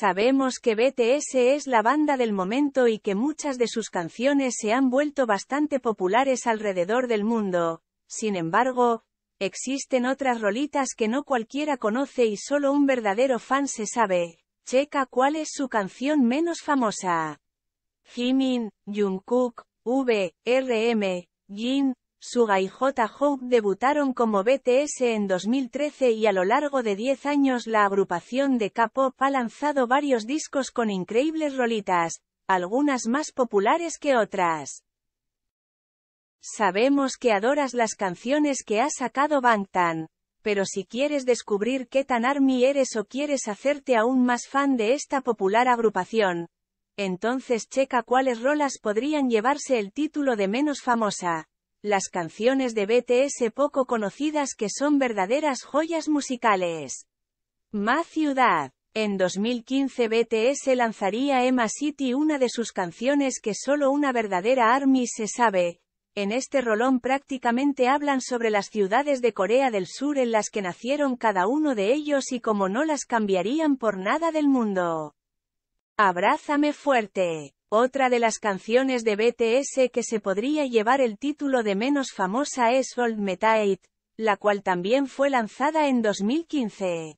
Sabemos que BTS es la banda del momento y que muchas de sus canciones se han vuelto bastante populares alrededor del mundo. Sin embargo, existen otras rolitas que no cualquiera conoce y solo un verdadero fan se sabe. Checa cuál es su canción menos famosa. Jimin, Jungkook, V, RM, Jin, Suga y J. Hope debutaron como BTS en 2013 y a lo largo de 10 años la agrupación de K-pop ha lanzado varios discos con increíbles rolitas, algunas más populares que otras. Sabemos que adoras las canciones que ha sacado Bangtan, pero si quieres descubrir qué tan ARMY eres o quieres hacerte aún más fan de esta popular agrupación, entonces checa cuáles rolas podrían llevarse el título de menos famosa las canciones de BTS poco conocidas que son verdaderas joyas musicales. Ma ciudad. En 2015 BTS lanzaría Emma City una de sus canciones que solo una verdadera ARMY se sabe. En este rolón prácticamente hablan sobre las ciudades de Corea del Sur en las que nacieron cada uno de ellos y como no las cambiarían por nada del mundo. Abrázame fuerte. Otra de las canciones de BTS que se podría llevar el título de menos famosa es Old Metaid, la cual también fue lanzada en 2015.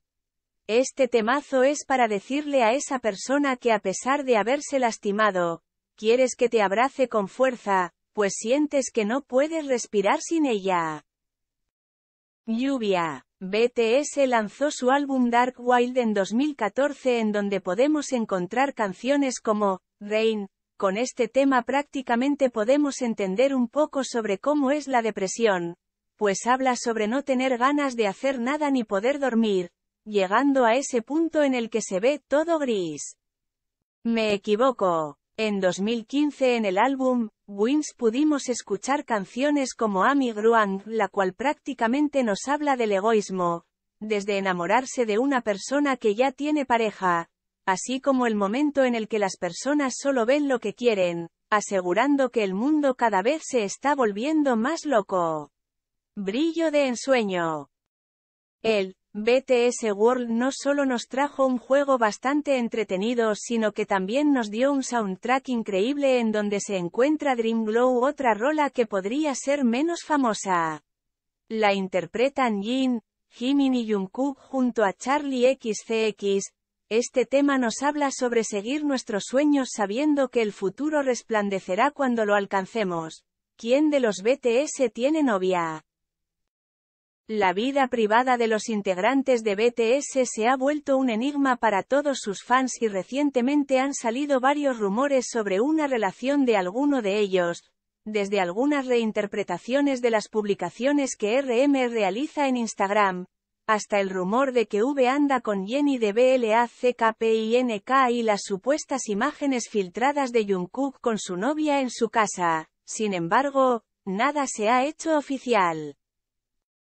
Este temazo es para decirle a esa persona que a pesar de haberse lastimado, quieres que te abrace con fuerza, pues sientes que no puedes respirar sin ella. Lluvia. BTS lanzó su álbum Dark Wild en 2014 en donde podemos encontrar canciones como Rain, con este tema prácticamente podemos entender un poco sobre cómo es la depresión, pues habla sobre no tener ganas de hacer nada ni poder dormir, llegando a ese punto en el que se ve todo gris. Me equivoco. En 2015 en el álbum, Wins pudimos escuchar canciones como Amy Gruang, la cual prácticamente nos habla del egoísmo, desde enamorarse de una persona que ya tiene pareja, así como el momento en el que las personas solo ven lo que quieren, asegurando que el mundo cada vez se está volviendo más loco. Brillo de ensueño. El BTS World no solo nos trajo un juego bastante entretenido, sino que también nos dio un soundtrack increíble en donde se encuentra Dream Glow, otra rola que podría ser menos famosa. La interpretan Jin, Jimin y Jungkook junto a Charlie XCX, este tema nos habla sobre seguir nuestros sueños sabiendo que el futuro resplandecerá cuando lo alcancemos. ¿Quién de los BTS tiene novia? La vida privada de los integrantes de BTS se ha vuelto un enigma para todos sus fans y recientemente han salido varios rumores sobre una relación de alguno de ellos, desde algunas reinterpretaciones de las publicaciones que RM realiza en Instagram, hasta el rumor de que V anda con Jenny de BLACKPINK y las supuestas imágenes filtradas de Jungkook con su novia en su casa. Sin embargo, nada se ha hecho oficial.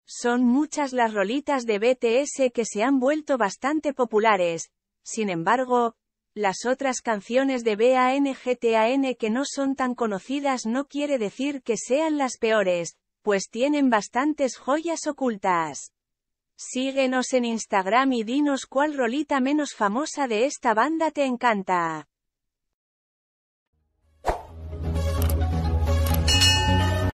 Son muchas las rolitas de BTS que se han vuelto bastante populares. Sin embargo, las otras canciones de BANGTAN que no son tan conocidas no quiere decir que sean las peores, pues tienen bastantes joyas ocultas. Síguenos en Instagram y dinos cuál rolita menos famosa de esta banda te encanta.